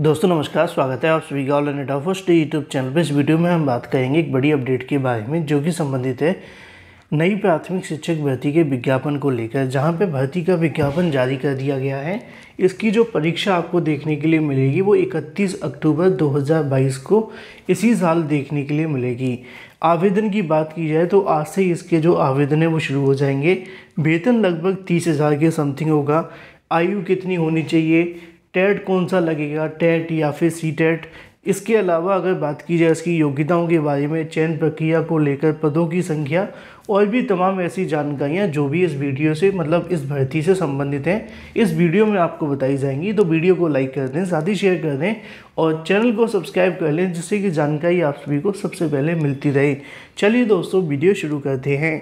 दोस्तों नमस्कार स्वागत है आप सभी का all and first YouTube channel पर इस वीडियो में हम बात करेंगे एक बड़ी अपडेट के बारे में जो कि संबंधित है नई प्राथमिक शिक्षक भर्ती के विज्ञापन को लेकर जहां पे भर्ती का विज्ञापन जारी कर दिया गया है इसकी जो परीक्षा आपको देखने के लिए मिलेगी वो 31 अक्टूबर 2022 को इसी साल देखने के लिए मिलेगी आवेदन की बात की जाए तो आज से इसके जो आवेदन है वो शुरू हो जाएंगे वेतन लगभग तीस हज़ार के समथिंग होगा आयु कितनी होनी चाहिए टेट कौन सा लगेगा टेट या फिर सी टेट इसके अलावा अगर बात की जाए इसकी योग्यताओं के बारे में चयन प्रक्रिया को लेकर पदों की संख्या और भी तमाम ऐसी जानकारियाँ जो भी इस वीडियो से मतलब इस भर्ती से संबंधित हैं इस वीडियो में आपको बताई जाएंगी तो वीडियो को लाइक कर दें साथ ही शेयर कर दें और चैनल को सब्सक्राइब कर लें जिससे कि जानकारी आप सभी को सबसे पहले मिलती रहे चलिए दोस्तों वीडियो शुरू करते हैं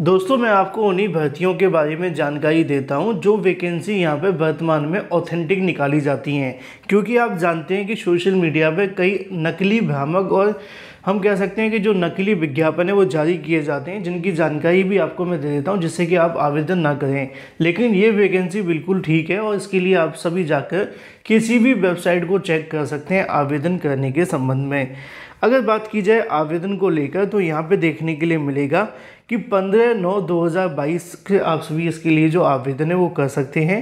दोस्तों मैं आपको उन्हीं भर्तियों के बारे में जानकारी देता हूं जो वैकेंसी यहां पे वर्तमान में ऑथेंटिक निकाली जाती हैं क्योंकि आप जानते हैं कि सोशल मीडिया पे कई नकली भ्रामक और हम कह सकते हैं कि जो नकली विज्ञापन है वो जारी किए जाते हैं जिनकी जानकारी भी आपको मैं दे देता हूँ जिससे कि आप आवेदन ना करें लेकिन ये वैकेंसी बिल्कुल ठीक है और इसके लिए आप सभी जाकर किसी भी वेबसाइट को चेक कर सकते हैं आवेदन करने के संबंध में अगर बात की जाए आवेदन को लेकर तो यहाँ पे देखने के लिए मिलेगा कि 15 नौ 2022 के आप सभी इसके लिए जो आवेदन है वो कर सकते हैं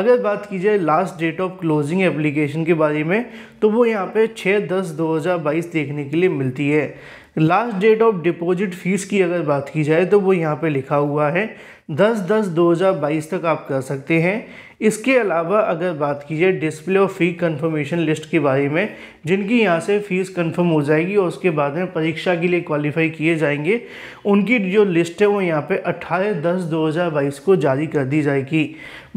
अगर बात की जाए last date of closing application के बारे में तो वो यहाँ पे 6 दस 2022 देखने के लिए मिलती है last date of deposit fees की अगर बात की जाए तो वो यहाँ पे लिखा हुआ है दस दस 2022 तक आप कर सकते हैं इसके अलावा अगर बात की जाए डिस्प्ले और फी कंफर्मेशन लिस्ट के बारे में जिनकी यहाँ से फ़ीस कंफर्म हो जाएगी और उसके बाद में परीक्षा के लिए क्वालिफाई किए जाएंगे उनकी जो लिस्ट है वो यहाँ पे 18 दस 2022 को जारी कर दी जाएगी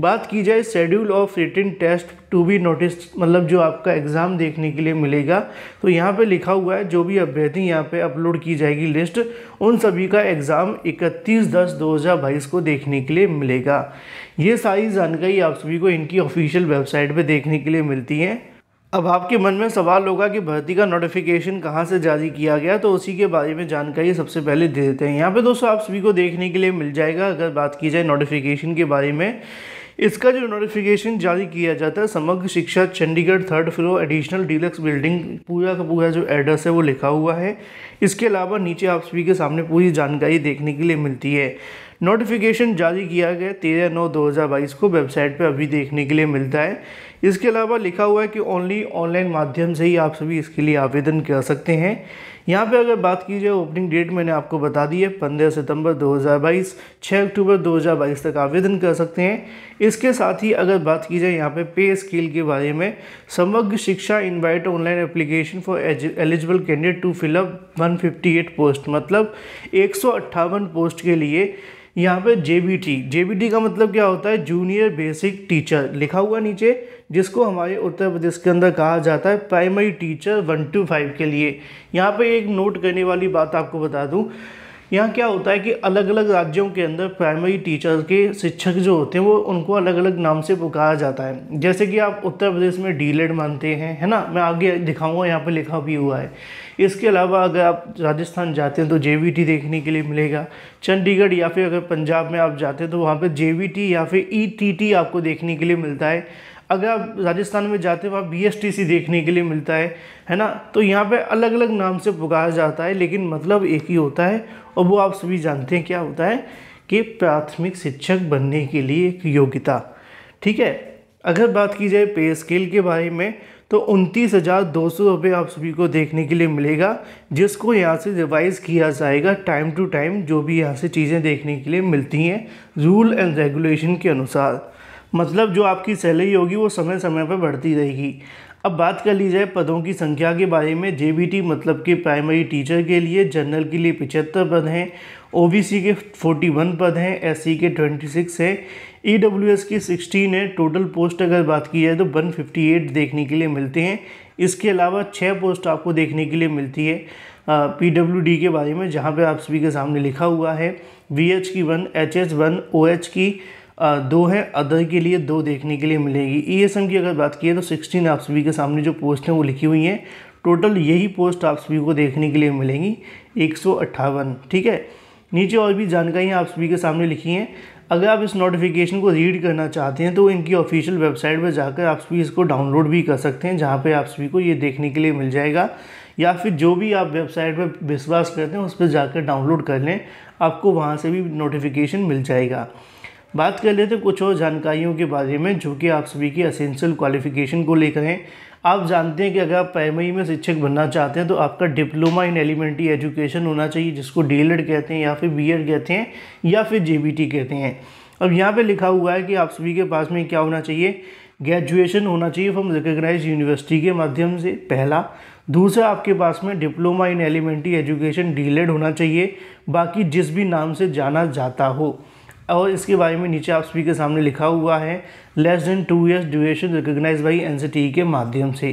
बात की जाए schedule of return test to be notice मतलब जो आपका एग्ज़ाम देखने के लिए मिलेगा तो यहाँ पे लिखा हुआ है जो भी अभ्यर्थी यहाँ पे अपलोड की जाएगी लिस्ट उन सभी का एग्ज़ाम 31 दस 2022 को देखने के लिए मिलेगा ये सारी जानकारी आप सभी को इनकी ऑफिशियल वेबसाइट पर देखने के लिए मिलती है अब आपके मन में सवाल होगा कि भर्ती का नोटिफिकेशन कहाँ से जारी किया गया तो उसी के बारे में जानकारी सबसे पहले दे देते हैं यहाँ पे दोस्तों आप सभी को देखने के लिए मिल जाएगा अगर बात की जाए नोटिफिकेशन के बारे में इसका जो नोटिफिकेशन जारी किया जाता है Samagra Shiksha Chandigarh third floor additional deluxe building पूरा का पूरा जो एड्रेस है वो लिखा हुआ है इसके अलावा नीचे आप सभी के सामने पूरी जानकारी देखने के लिए मिलती है नोटिफिकेशन जारी किया गया तेरह नौ दो हज़ार बाईस को वेबसाइट पर अभी देखने के लिए मिलता है इसके अलावा लिखा हुआ है कि ओनली ऑनलाइन माध्यम से ही आप सभी इसके लिए आवेदन कर सकते हैं यहाँ पे अगर बात की जाए ओपनिंग डेट मैंने आपको बता दी है पंद्रह सितंबर 2022 6 अक्टूबर 2022 तक आवेदन कर सकते हैं इसके साथ ही अगर बात की जाए यहाँ पे पे स्केल के बारे में Samagra Shiksha invite online application for eligible candidate to fill up one post मतलब एक पोस्ट के लिए यहाँ पे बी टी का मतलब क्या होता है जूनियर बेसिक टीचर लिखा हुआ नीचे जिसको हमारे उत्तर प्रदेश के अंदर कहा जाता है primary teacher one two five के लिए यहाँ पे एक नोट करने वाली बात आपको बता दूँ यहाँ क्या होता है कि अलग अलग राज्यों के अंदर प्राइमरी टीचर के शिक्षक जो होते हैं वो उनको अलग अलग नाम से पुकारा जाता है जैसे कि आप उत्तर प्रदेश में डी मानते हैं है ना मैं आगे दिखाऊंगा यहाँ पर लिखा भी हुआ है इसके अलावा अगर आप राजस्थान जाते हैं तो जे देखने के लिए मिलेगा चंडीगढ़ या फिर अगर पंजाब में आप जाते हैं तो वहाँ पर जे या फिर ई e आपको देखने के लिए मिलता है अगर आप राजस्थान में जाते हो आप बी देखने के लिए मिलता है है ना तो यहाँ पे अलग अलग नाम से पुकारा जाता है लेकिन मतलब एक ही होता है और वो आप सभी जानते हैं क्या होता है कि प्राथमिक शिक्षक बनने के लिए एक योग्यता ठीक है अगर बात की जाए पे स्केल के बारे में तो उनतीस हज़ार दो सौ रुपये आप सभी को देखने के लिए मिलेगा जिसको यहाँ से रिवाइज़ किया जाएगा टाइम टू टाइम जो भी यहाँ से चीज़ें देखने के लिए मिलती हैं रूल एंड रेगुलेशन के अनुसार मतलब जो आपकी सैलरी होगी वो समय समय पर बढ़ती रहेगी अब बात कर ली जाए पदों की संख्या के बारे में जे मतलब कि प्राइमरी टीचर के लिए जनरल के लिए पिचहत्तर पद हैं ओ के 41 पद हैं एस e के 26 हैं एस e के 16 है टोटल पोस्ट अगर बात की जाए तो 158 देखने के लिए मिलते हैं इसके अलावा छः पोस्ट आपको देखने के लिए मिलती है पी डब्ल्यू डी के बारे में जहाँ पे आप सभी के सामने लिखा हुआ है वी एच की one H H one O H की दो है अदर के लिए दो देखने के लिए मिलेगी ई e की अगर बात की है तो सिक्सटीन आप सभी के सामने जो पोस्ट हैं वो लिखी हुई हैं टोटल यही पोस्ट आप सभी को देखने के लिए मिलेंगी एक ठीक है नीचे और भी जानकारियाँ आप सभी के सामने लिखी हैं अगर आप इस नोटिफिकेशन को रीड करना चाहते हैं तो इनकी ऑफिशियल वेबसाइट पर जाकर आप सभी इसको डाउनलोड भी कर सकते हैं जहाँ पे आप सभी को ये देखने के लिए मिल जाएगा या फिर जो भी आप वेबसाइट पर विश्वास करते हैं उस पर जाकर डाउनलोड कर लें आपको वहाँ से भी नोटिफिकेशन मिल जाएगा बात कर लेते हैं कुछ और जानकारियों के बारे में जो कि आप सभी की असेंशियल क्वालिफिकेशन को लेकर हैं आप जानते हैं कि अगर आप प्राइमरी में शिक्षक बनना चाहते हैं तो आपका डिप्लोमा इन एलिमेंट्री एजुकेशन होना चाहिए जिसको डी e कहते हैं या फिर बी कहते हैं या फिर जे कहते हैं अब यहाँ पर लिखा हुआ है कि आप सभी के पास में क्या होना चाहिए ग्रेजुएशन होना चाहिए फ्रॉम रिकग्नाइज यूनिवर्सिटी के माध्यम से पहला दूसरा आपके पास में diploma in elementary education D होना चाहिए बाकी जिस भी नाम से जाना जाता हो और इसके बारे में नीचे आप सभी के सामने लिखा हुआ है less than two years duration recognise by N के माध्यम से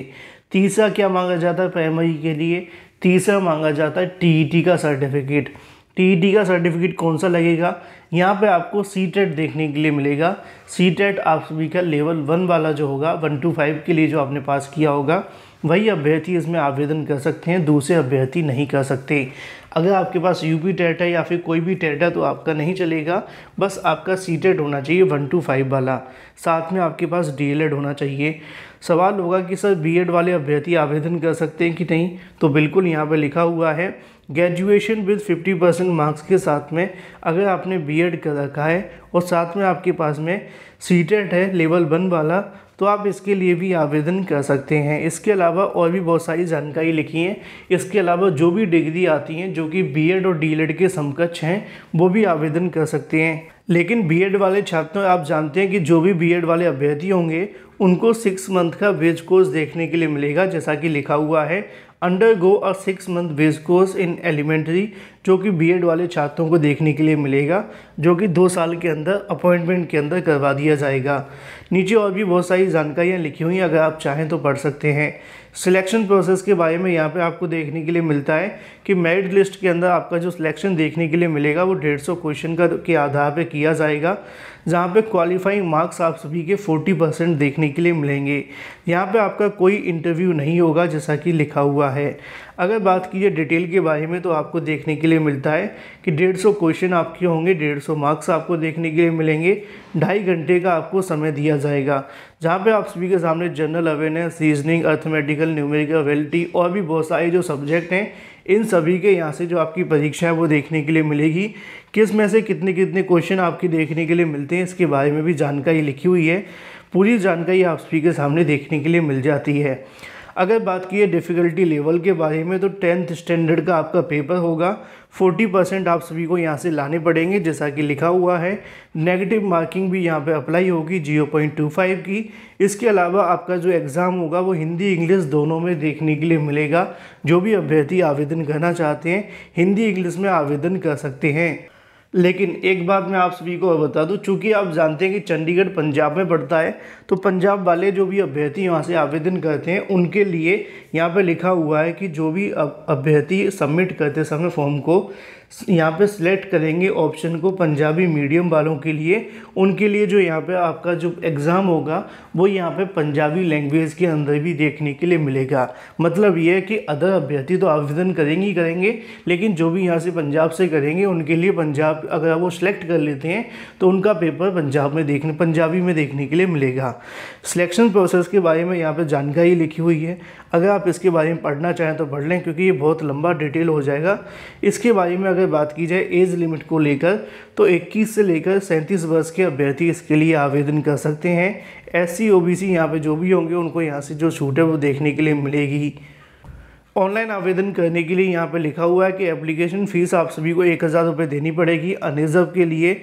तीसरा क्या मांगा जाता है प्राइमरी के लिए तीसरा मांगा जाता है टी e का सर्टिफिकेट टी e का सर्टिफिकेट कौन सा लगेगा यहाँ पे आपको सी टेट e देखने के लिए मिलेगा सी टेट आप सभी का लेवल वन वाला जो होगा वन टू फाइव के लिए जो आपने पास किया होगा वही अभ्यर्थी इसमें आवेदन कर सकते हैं दूसरे अभ्यर्थी नहीं कर सकते अगर आपके पास यूपी टेट है या फिर कोई भी टेट है तो आपका नहीं चलेगा बस आपका सी टेट होना चाहिए वन टू फाइव वाला साथ में आपके पास डी होना चाहिए सवाल होगा कि सर बी वाले अभ्यर्थी आवेदन कर सकते हैं कि नहीं तो बिल्कुल यहाँ पर लिखा हुआ है ग्रेजुएशन विद 50 परसेंट मार्क्स के साथ में अगर आपने बीएड कर रखा है और साथ में आपके पास में सी टेट है लेवल वन वाला तो आप इसके लिए भी आवेदन कर सकते हैं इसके अलावा और भी बहुत सारी जानकारी लिखी है इसके अलावा जो भी डिग्री आती हैं जो कि बी और डी के समकक्ष हैं वो भी आवेदन कर सकते हैं लेकिन बी वाले छात्रों आप जानते हैं कि जो भी बी वाले अभ्यर्थी होंगे उनको सिक्स मंथ का वेज कोर्स देखने के लिए मिलेगा जैसा कि लिखा हुआ है undergo a six month base course in elementary जो कि बीएड वाले छात्रों को देखने के लिए मिलेगा जो कि दो साल के अंदर अपॉइंटमेंट के अंदर करवा दिया जाएगा नीचे और भी बहुत सारी जानकारियाँ लिखी हुई हैं अगर आप चाहें तो पढ़ सकते हैं सिलेक्शन प्रोसेस के बारे में यहाँ पे आपको देखने के लिए मिलता है कि मेरिट लिस्ट के अंदर आपका जो सिलेक्शन देखने के लिए मिलेगा वो डेढ़ सौ क्वेश्चन का के आधार पे किया जाएगा जहाँ पे क्वालिफाइंग मार्क्स आप सभी के 40 परसेंट देखने के लिए मिलेंगे यहाँ पे आपका कोई इंटरव्यू नहीं होगा जैसा कि लिखा हुआ है अगर बात कीजिए डिटेल के बारे में तो आपको देखने के लिए मिलता है कि डेढ़ सौ क्वेश्चन आपके होंगे डेढ़ सौ मार्क्स आपको देखने के लिए मिलेंगे ढाई घंटे का आपको समय दिया जाएगा जहाँ पे आप सभी के सामने general awareness reasoning arithmetical numerical ability और भी बहुत सारे जो सब्जेक्ट हैं इन सभी के यहाँ से जो आपकी परीक्षा है वो देखने के लिए मिलेगी किस में से कितने कितने क्वेश्चन आपके देखने के लिए मिलते हैं इसके बारे में भी जानकारी लिखी हुई है पूरी जानकारी आप सभी के सामने देखने के लिए मिल जाती है अगर बात की है डिफ़िकल्टी लेवल के बारे में तो टेंथ स्टैंडर्ड का आपका पेपर होगा 40 परसेंट आप सभी को यहाँ से लाने पड़ेंगे जैसा कि लिखा हुआ है नेगेटिव मार्किंग भी यहाँ पे अप्लाई होगी फाइव की इसके अलावा आपका जो एग्ज़ाम होगा वो हिंदी इंग्लिश दोनों में देखने के लिए मिलेगा जो भी अभ्यर्थी आवेदन करना चाहते हैं हिंदी इंग्लिश में आवेदन कर सकते हैं लेकिन एक बात मैं आप सभी को बता दूं चूंकि आप जानते हैं कि चंडीगढ़ पंजाब में पड़ता है तो पंजाब वाले जो भी अभ्यर्थी यहाँ से आवेदन करते हैं उनके लिए यहाँ पे लिखा हुआ है कि जो भी अभ्यर्थी सबमिट करते समय फॉर्म को यहाँ पे सिलेक्ट करेंगे ऑप्शन को पंजाबी मीडियम वालों के लिए उनके लिए जो यहाँ पे आपका जो एग्ज़ाम होगा वो यहाँ पे पंजाबी लैंग्वेज के अंदर भी देखने के लिए मिलेगा मतलब ये है कि अदर अभ्यर्थी तो आवेदन करेंगे ही करेंगे लेकिन जो भी यहाँ से पंजाब से करेंगे उनके लिए पंजाब आप अगर वो सिलेक्ट कर लेते हैं तो उनका पेपर पंजाब में देखने पंजाबी में देखने के लिए मिलेगा सिलेक्शन प्रोसेस के बारे में यहाँ पर जानकारी लिखी हुई है अगर आप इसके बारे में पढ़ना चाहें तो पढ़ लें क्योंकि ये बहुत लंबा डिटेल हो जाएगा इसके बारे में अगर बात की जाए एज लिमिट को लेकर तो 21 से लेकर 37 वर्ष के अभ्यर्थी इसके लिए आवेदन कर सकते हैं S C O B C यहाँ पर जो भी होंगे उनको यहाँ से जो छूट है वो देखने के लिए मिलेगी ऑनलाइन आवेदन करने के लिए यहाँ पे लिखा हुआ है कि एप्लीकेशन फ़ीस आप सभी को एक हज़ार रुपये देनी पड़ेगी अनरिजर्व के लिए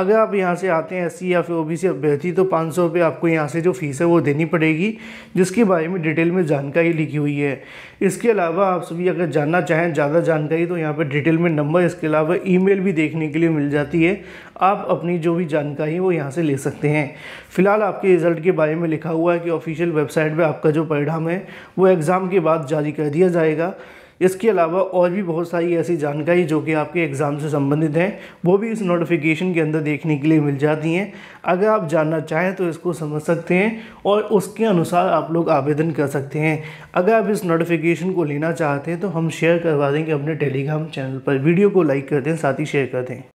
अगर आप यहाँ से आते हैं एस या फिर ओ बी अभ्यर्थी तो पाँच सौ रुपये आपको यहाँ से जो फ़ीस है वो देनी पड़ेगी जिसके बारे में डिटेल में जानकारी लिखी हुई है इसके अलावा आप सभी अगर जानना चाहें ज़्यादा जानकारी तो यहाँ पर डिटेल में नंबर इसके अलावा ईमेल भी देखने के लिए मिल जाती है आप अपनी जो भी जानकारी है वो यहाँ से ले सकते हैं फिलहाल आपके रिज़ल्ट के बारे में लिखा हुआ है कि ऑफिशियल वेबसाइट पर आपका जो परिणाम है वो एग्ज़ाम के बाद जारी कर दिया जाएगा इसके अलावा और भी बहुत सारी ऐसी जानकारी जो कि आपके एग्ज़ाम से संबंधित हैं वो भी इस नोटिफिकेशन के अंदर देखने के लिए मिल जाती हैं अगर आप जानना चाहें तो इसको समझ सकते हैं और उसके अनुसार आप लोग आवेदन कर सकते हैं अगर आप इस नोटिफिकेशन को लेना चाहते हैं तो हम शेयर करवा देंगे अपने टेलीग्राम चैनल पर वीडियो को लाइक कर दें साथ ही शेयर कर दें